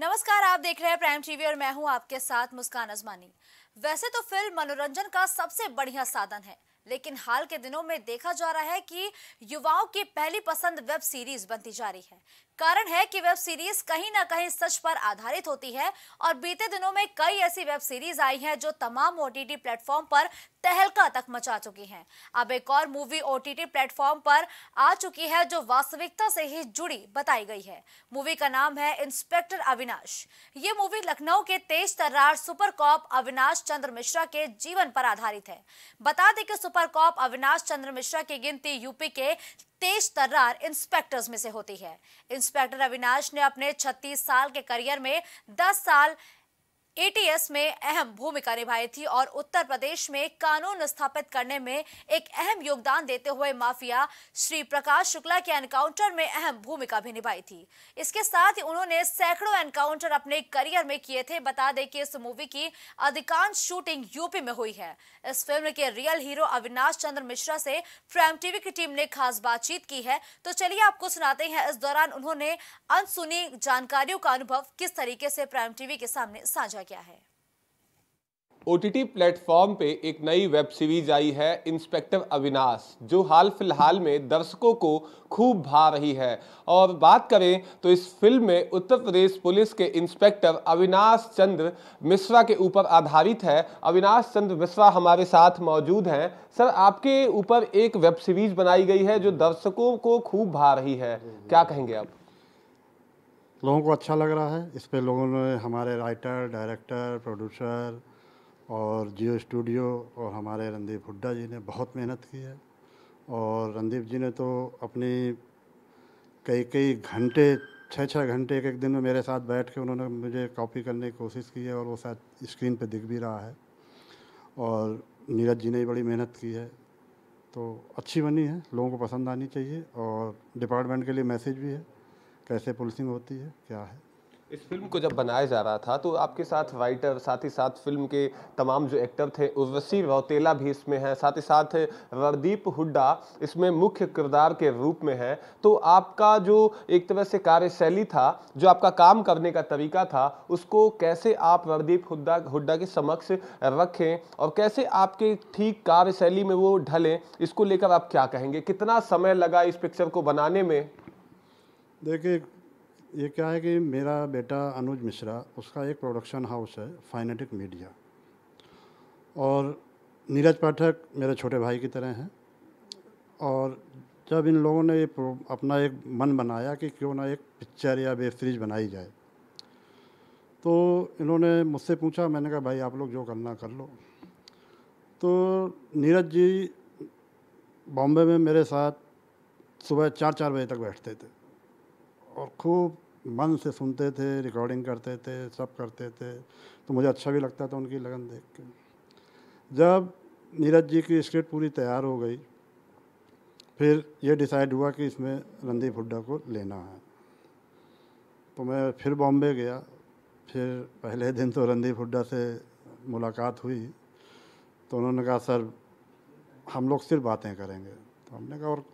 नमस्कार आप देख रहे हैं प्राइम टीवी और मैं हूं आपके साथ मुस्कान अजमानी वैसे तो फिल्म मनोरंजन का सबसे बढ़िया साधन है लेकिन हाल के दिनों में देखा जा रहा है कि युवाओं की पहली पसंद वेब सीरीज बनती जा रही है कारण है कि वेब सीरीज कहीं ना कहीं सच पर आधारित होती है और बीते दिनों में कई ऐसी वेब सीरीज आई हैं जो तमाम ओटीटी प्लेटफॉर्म पर तहलका तक मचा चुकी हैं अब एक और मूवी ओटीटी प्लेटफॉर्म पर आ चुकी है जो वास्तविकता से ही जुड़ी बताई गई है मूवी का नाम है इंस्पेक्टर अविनाश ये मूवी लखनऊ के तेज तर्रार सुपर कॉप अविनाश चंद्र मिश्रा के जीवन पर आधारित है बता दें कि सुपर कॉप अविनाश चंद्र मिश्रा की गिनती यूपी के तेज तर्रार इंस्पेक्टर्स में से होती है इंस्पेक्टर अविनाश ने अपने 36 साल के करियर में 10 साल एटीएस में अहम भूमिका निभाई थी और उत्तर प्रदेश में कानून स्थापित करने में एक अहम योगदान देते हुए माफिया श्री प्रकाश शुक्ला के एनकाउंटर में अहम भूमिका भी निभाई थी इसके साथ ही उन्होंने सैकड़ों एनकाउंटर अपने करियर में किए थे बता दें कि इस मूवी की अधिकांश शूटिंग यूपी में हुई है इस फिल्म के रियल हीरो अविनाश चंद्र मिश्रा से प्राइम टीवी की टीम ने खास बातचीत की है तो चलिए आपको सुनाते हैं इस दौरान उन्होंने अनसुनी जानकारियों का अनुभव किस तरीके से प्राइम टीवी के सामने साझा किया क्या है ओ टी प्लेटफॉर्म पे एक नई वेब सीरीज आई है इंस्पेक्टर अविनाश जो हाल फिलहाल में दर्शकों को खूब भा रही है और बात करें तो इस फिल्म में उत्तर प्रदेश पुलिस के इंस्पेक्टर अविनाश चंद्र मिश्रा के ऊपर आधारित है अविनाश चंद्र मिश्रा हमारे साथ मौजूद हैं सर आपके ऊपर एक वेब सीरीज बनाई गई है जो दर्शकों को खूब भा रही है क्या कहेंगे आप लोगों को अच्छा लग रहा है इस पर लोगों ने हमारे राइटर डायरेक्टर प्रोड्यूसर और जियो स्टूडियो और हमारे रणदीप हुड्डा जी ने बहुत मेहनत की है और रणदीप जी ने तो अपनी कई कई घंटे छः छः घंटे एक एक दिन में मेरे साथ बैठ के उन्होंने मुझे कॉपी करने की कोशिश की है और वो शायद स्क्रीन पे दिख भी रहा है और नीरज जी ने बड़ी मेहनत की है तो अच्छी बनी है लोगों को पसंद आनी चाहिए और डिपार्टमेंट के लिए मैसेज भी है कैसे पुलिसिंग होती है क्या है इस फिल्म को जब बनाया जा रहा था तो आपके साथ राइटर साथ ही साथ फिल्म के तमाम जो एक्टर थे उर्वशी रौतेला भी इसमें हैं साथ ही साथ रदीप हुड्डा इसमें मुख्य किरदार के रूप में हैं तो आपका जो एक तरह से कार्यशैली था जो आपका काम करने का तरीका था उसको कैसे आप रवदीप हुड्डा हुड्डा के समक्ष रखें और कैसे आपके ठीक कार्यशैली में वो ढलें इसको लेकर आप क्या कहेंगे कितना समय लगा इस पिक्चर को बनाने में देखिए ये क्या है कि मेरा बेटा अनुज मिश्रा उसका एक प्रोडक्शन हाउस है फाइनेटिक मीडिया और नीरज पाठक मेरे छोटे भाई की तरह हैं और जब इन लोगों ने ये अपना एक मन बनाया कि क्यों ना एक पिक्चर या वेब सीरीज़ बनाई जाए तो इन्होंने मुझसे पूछा मैंने कहा भाई आप लोग जो करना कर लो तो नीरज जी बॉम्बे में मेरे साथ सुबह चार चार बजे तक बैठते थे और खूब मन से सुनते थे रिकॉर्डिंग करते थे सब करते थे तो मुझे अच्छा भी लगता था उनकी लगन देख के जब नीरज जी की स्क्रिप्ट पूरी तैयार हो गई फिर ये डिसाइड हुआ कि इसमें रणदीप हुड्डा को लेना है तो मैं फिर बॉम्बे गया फिर पहले दिन तो रणदीप हुड्डा से मुलाकात हुई तो उन्होंने कहा सर हम लोग सिर्फ बातें करेंगे तो हमने कहा और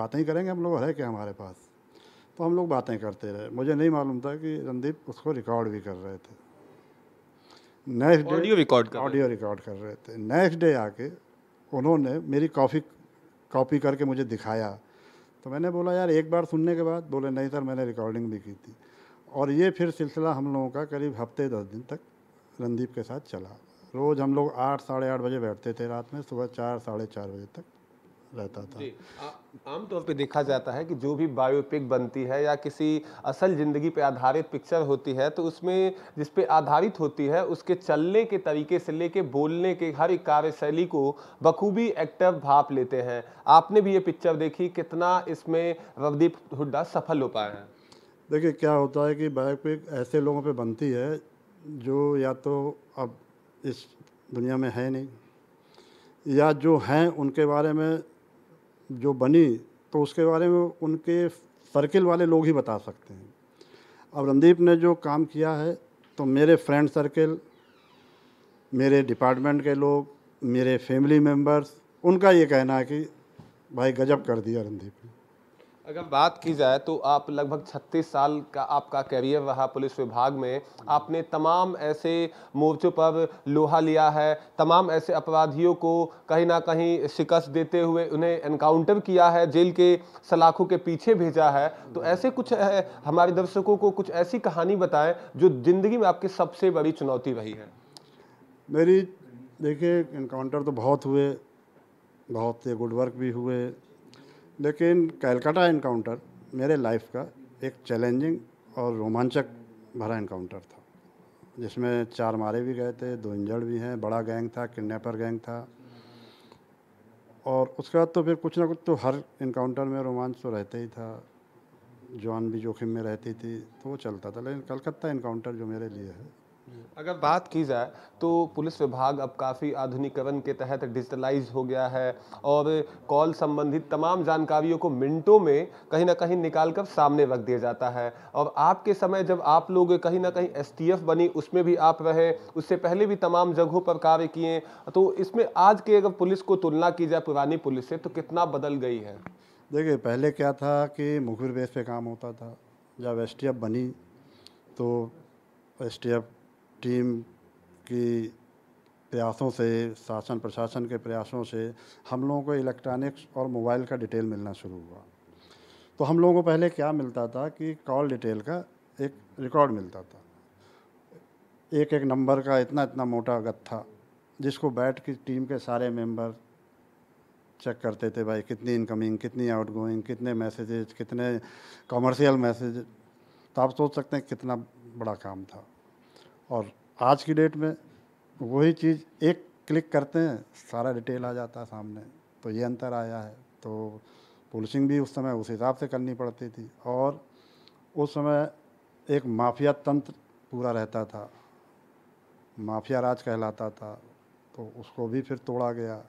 बातें ही करेंगे हम लोग है क्या हमारे पास तो हम लोग बातें करते रहे मुझे नहीं मालूम था कि रणदीप उसको रिकॉर्ड भी कर रहे थे next day audio record audio record कर रहे थे नेक्स्ट डे आके उन्होंने मेरी कॉफ़ी कॉपी करके मुझे दिखाया तो मैंने बोला यार एक बार सुनने के बाद बोले नहीं सर मैंने रिकॉर्डिंग भी की थी और ये फिर सिलसिला हम लोगों का करीब हफ्ते दस दिन तक रणदीप के साथ चला रोज़ हम लोग आठ साढ़े आठ बजे बैठते थे रात में सुबह चार साढ़े चार बजे तक रहता था आमतौर पे देखा जाता है कि जो भी बायोपिक बनती है या किसी असल ज़िंदगी पे आधारित पिक्चर होती है तो उसमें जिस पे आधारित होती है उसके चलने के तरीके से लेके बोलने के हर एक कार्यशैली को बखूबी एक्टर भाप लेते हैं आपने भी ये पिक्चर देखी कितना इसमें रवदीप हुड्डा सफल हो पाए हैं देखिए क्या होता है कि बायोपिक ऐसे लोगों पर बनती है जो या तो अब इस दुनिया में है नहीं या जो हैं उनके बारे में जो बनी तो उसके बारे में उनके सर्किल वाले लोग ही बता सकते हैं अब रणदीप ने जो काम किया है तो मेरे फ्रेंड सर्किल मेरे डिपार्टमेंट के लोग मेरे फैमिली मेम्बर्स उनका ये कहना है कि भाई गजब कर दिया रणदीप ने अगर बात की जाए तो आप लगभग 36 साल का आपका करियर रहा पुलिस विभाग में आपने तमाम ऐसे मोर्चों पर लोहा लिया है तमाम ऐसे अपराधियों को कहीं ना कहीं शिकस्त देते हुए उन्हें एनकाउंटर किया है जेल के सलाखों के पीछे भेजा है तो ऐसे कुछ हमारे दर्शकों को कुछ ऐसी कहानी बताएं जो ज़िंदगी में आपकी सबसे बड़ी चुनौती रही है मेरी देखिए इनकाउंटर तो बहुत हुए बहुत गुड वर्क भी हुए लेकिन कैलकाटा इनकाउंटर मेरे लाइफ का एक चैलेंजिंग और रोमांचक भरा इनकाउंटर था जिसमें चार मारे भी गए थे दो इंजर्ड भी हैं बड़ा गैंग था किडनेपर गैंग था और उसके बाद तो फिर कुछ ना कुछ तो हर इनकाउंटर में रोमांच तो रहता ही था जान भी जोखिम में रहती थी तो वो चलता था लेकिन कलकत्ता इनकाउंटर जो मेरे लिए है अगर बात की जाए तो पुलिस विभाग अब काफ़ी आधुनिकरण के तहत डिजिटलाइज हो गया है और कॉल संबंधित तमाम जानकारियों को मिनटों में कहीं ना कहीं निकाल कर सामने रख दिया जाता है और आपके समय जब आप लोग कहीं ना कहीं एसटीएफ बनी उसमें भी आप रहे उससे पहले भी तमाम जगहों पर कार्य किए तो इसमें आज के अगर पुलिस को तुलना की जाए पुरानी पुलिस से तो कितना बदल गई है देखिए पहले क्या था कि मुखिर बेस पर काम होता था जब एस बनी तो एस टीम की प्रयासों से शासन प्रशासन के प्रयासों से हम लोगों को इलेक्ट्रॉनिक्स और मोबाइल का डिटेल मिलना शुरू हुआ तो हम लोगों को पहले क्या मिलता था कि कॉल डिटेल का एक रिकॉर्ड मिलता था एक एक नंबर का इतना इतना मोटा गत्था जिसको बैट की टीम के सारे मेंबर चेक करते थे भाई कितनी इनकमिंग कितनी आउटगोइंग कितने मैसेजेज कितने कॉमर्शियल मैसेज तो आप सोच सकते हैं कितना बड़ा काम था और आज की डेट में वही चीज़ एक क्लिक करते हैं सारा डिटेल आ जाता है सामने तो ये अंतर आया है तो पुलिसिंग भी उस समय उस हिसाब से करनी पड़ती थी और उस समय एक माफिया तंत्र पूरा रहता था माफिया राज कहलाता था तो उसको भी फिर तोड़ा गया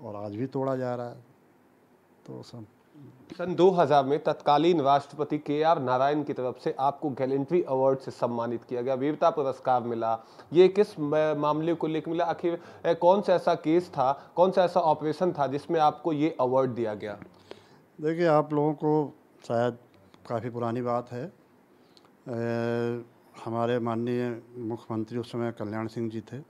और आज भी तोड़ा जा रहा है तो सब सन 2000 में तत्कालीन राष्ट्रपति के आर नारायण की तरफ से आपको गैलेंट्री अवार्ड से सम्मानित किया गया वीरता पुरस्कार मिला ये किस मामले को लेकर मिला आखिर कौन सा ऐसा केस था कौन सा ऐसा ऑपरेशन था जिसमें आपको ये अवार्ड दिया गया देखिए आप लोगों को शायद काफ़ी पुरानी बात है ए, हमारे माननीय मुख्यमंत्री उस समय कल्याण सिंह जी थे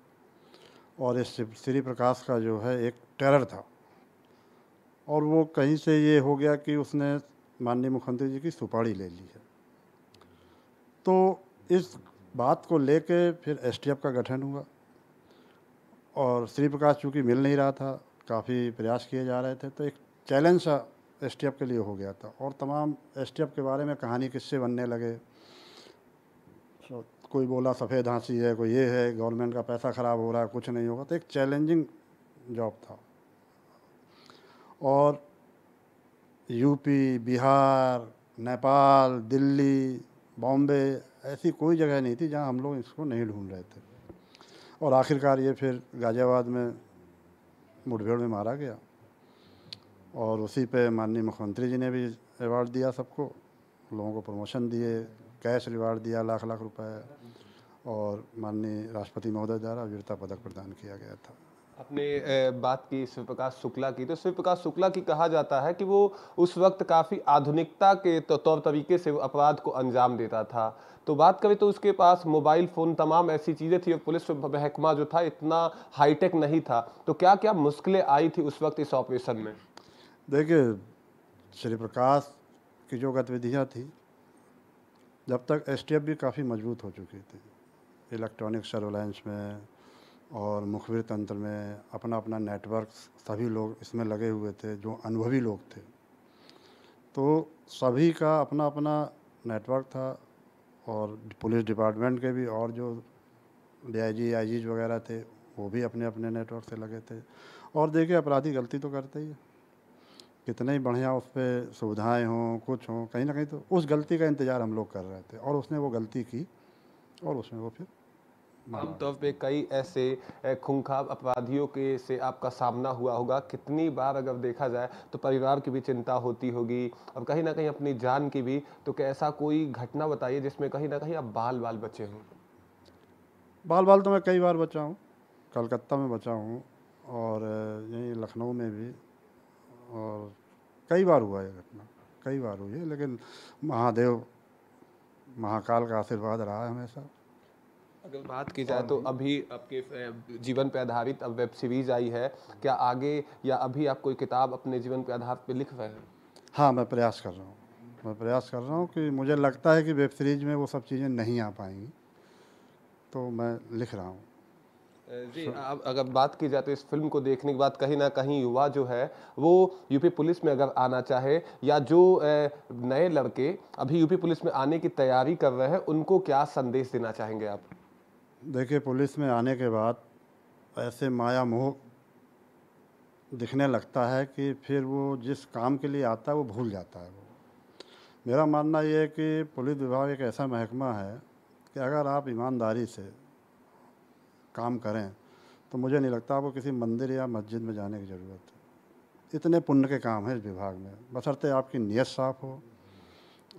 और इस श्री प्रकाश का जो है एक टेरर था और वो कहीं से ये हो गया कि उसने माननीय मुख्यमंत्री जी की सुपारी ले ली है तो इस बात को लेके फिर एस का गठन हुआ और श्री प्रकाश चूँकि मिल नहीं रहा था काफ़ी प्रयास किए जा रहे थे तो एक चैलेंज सा एस के लिए हो गया था और तमाम एस के बारे में कहानी किस्से बनने लगे तो कोई बोला सफ़ेद हाँसी है कोई ये है गवर्नमेंट का पैसा ख़राब हो रहा है कुछ नहीं होगा तो एक चैलेंजिंग जॉब था और यूपी बिहार नेपाल दिल्ली बॉम्बे ऐसी कोई जगह नहीं थी जहाँ हम लोग इसको नहीं ढूंढ रहे थे और आखिरकार ये फिर गाज़ियाबाद में मुठभेड़ में मारा गया और उसी पे माननीय मुख्यमंत्री जी ने भी रिवार्ड दिया सबको लोगों को प्रमोशन दिए कैश रिवार्ड दिया लाख लाख रुपए और माननीय राष्ट्रपति महोदय द्वारा वीरता पदक प्रदान किया गया था आपने बात की शिव प्रकाश शुक्ला की तो शिव प्रकाश शुक्ला की कहा जाता है कि वो उस वक्त काफ़ी आधुनिकता के तौर तरीके से अपराध को अंजाम देता था तो बात करें तो उसके पास मोबाइल फ़ोन तमाम ऐसी चीज़ें थी और पुलिस महकमा जो था इतना हाईटेक नहीं था तो क्या क्या मुश्किलें आई थी उस वक्त इस ऑपरेशन में देखिए श्री प्रकाश की जो गतिविधियाँ थी जब तक एस भी काफ़ी मजबूत हो चुकी थी इलेक्ट्रॉनिक सर्वेलेंस में और मुखबिर तंत्र में अपना अपना नेटवर्क सभी लोग इसमें लगे हुए थे जो अनुभवी लोग थे तो सभी का अपना अपना नेटवर्क था और पुलिस डिपार्टमेंट के भी और जो डीआईजी आईजी वगैरह थे वो भी अपने अपने नेटवर्क से लगे थे और देखिए अपराधी गलती तो करते ही कितने ही बढ़िया उस पर सुविधाएँ हों कुछ हों कहीं ना कहीं तो उस गलती का इंतज़ार हम लोग कर रहे थे और उसने वो गलती की और उसमें वो फिर आमतौर हाँ। पे कई ऐसे खूंखाब अपराधियों के से आपका सामना हुआ होगा कितनी बार अगर देखा जाए तो परिवार की भी चिंता होती होगी और कहीं ना कहीं अपनी जान की भी तो कैसा कोई घटना बताइए जिसमें कहीं ना कहीं आप बाल बाल बचे हों बाल बाल तो मैं कई बार बचा हूँ कलकत्ता में बचा हूँ और यहीं लखनऊ में भी और कई बार हुआ है घटना कई बार हुई है लेकिन महादेव महाकाल का आशीर्वाद रहा है हमेशा अगर बात की जाए तो अभी आपके जीवन पर आधारित अब वेब सीरीज आई है क्या आगे या अभी आप कोई किताब अपने जीवन पर आधार पर लिख रहे हैं हाँ मैं प्रयास कर रहा हूँ मैं प्रयास कर रहा हूँ कि मुझे लगता है कि वेब सीरीज में वो सब चीज़ें नहीं आ पाएंगी तो मैं लिख रहा हूँ जी अब अगर बात की जाए तो इस फिल्म को देखने के बाद कहीं ना कहीं युवा जो है वो यूपी पुलिस में अगर आना चाहे या जो नए लड़के अभी यूपी पुलिस में आने की तैयारी कर रहे हैं उनको क्या संदेश देना चाहेंगे आप देखिए पुलिस में आने के बाद ऐसे माया मोह दिखने लगता है कि फिर वो जिस काम के लिए आता है वो भूल जाता है वो मेरा मानना ये है कि पुलिस विभाग एक ऐसा महकमा है कि अगर आप ईमानदारी से काम करें तो मुझे नहीं लगता आपको किसी मंदिर या मस्जिद में जाने की ज़रूरत है इतने पुण्य के काम हैं इस विभाग में बसरते आपकी नीयत साफ़ हो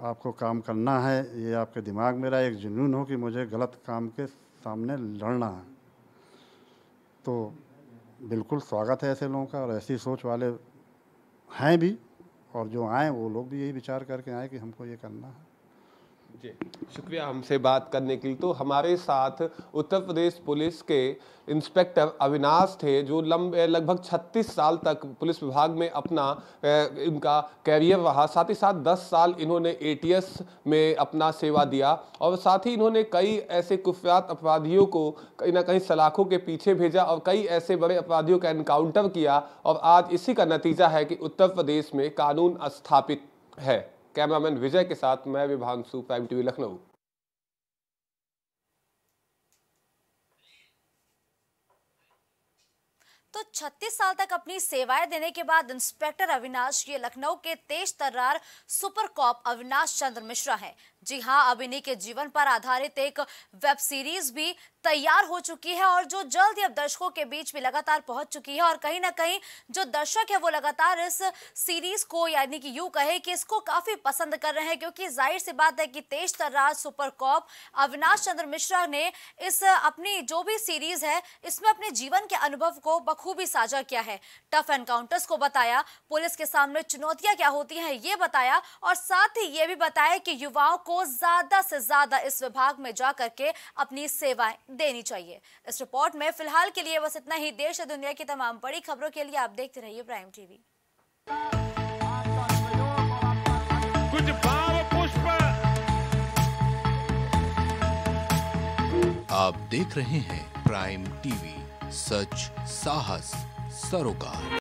आपको काम करना है ये आपके दिमाग में रहा एक जुनून हो कि मुझे गलत काम के सामने लड़ना है तो बिल्कुल स्वागत है ऐसे लोगों का और ऐसी सोच वाले हैं भी और जो आए वो लोग भी यही विचार करके आए कि हमको ये करना है जी शुक्रिया हमसे बात करने के लिए तो हमारे साथ उत्तर प्रदेश पुलिस के इंस्पेक्टर अविनाश थे जो लंबे लगभग 36 साल तक पुलिस विभाग में अपना इनका कैरियर रहा साथ ही साथ 10 साल इन्होंने एटीएस में अपना सेवा दिया और साथ ही इन्होंने कई ऐसे कुफियात अपराधियों को कहीं ना कहीं सलाखों के पीछे भेजा और कई ऐसे बड़े अपराधियों का इनकाउंटर किया और आज इसी का नतीजा है कि उत्तर प्रदेश में कानून स्थापित है कैमरामैन विजय के साथ मैं विभांशु प्राइम टीवी लखनऊ तो 36 साल तक अपनी सेवाएं देने के बाद इंस्पेक्टर अविनाश ये लखनऊ के तेज तर्रार सुपर कॉप अविनाश चंद्र मिश्रा हैं जी हाँ अभिनय के जीवन पर आधारित एक वेब सीरीज भी तैयार हो चुकी है और जो जल्द ही अब दर्शकों के बीच भी लगातार पहुंच चुकी है और कहीं ना कहीं जो दर्शक है वो लगातार इस सीरीज को यानी कि यू कहे कि इसको काफी पसंद कर रहे हैं क्योंकि जाहिर सी बात है कि तेज तर्राज सुपर कॉप अविनाश चंद्र मिश्रा ने इस अपनी जो भी सीरीज है इसमें अपने जीवन के अनुभव को बखूबी साझा किया है टफ एनकाउंटर्स को बताया पुलिस के सामने चुनौतियां क्या होती हैं ये बताया और साथ ही ये भी बताया कि युवाओं को ज्यादा से ज्यादा इस विभाग में जाकर के अपनी सेवाएं देनी चाहिए इस रिपोर्ट में फिलहाल के लिए बस इतना ही देश और दुनिया की तमाम बड़ी खबरों के लिए आप देखते रहिए प्राइम टीवी कुछ भाव पुष्प आप देख रहे हैं प्राइम टीवी सच साहस सरोकार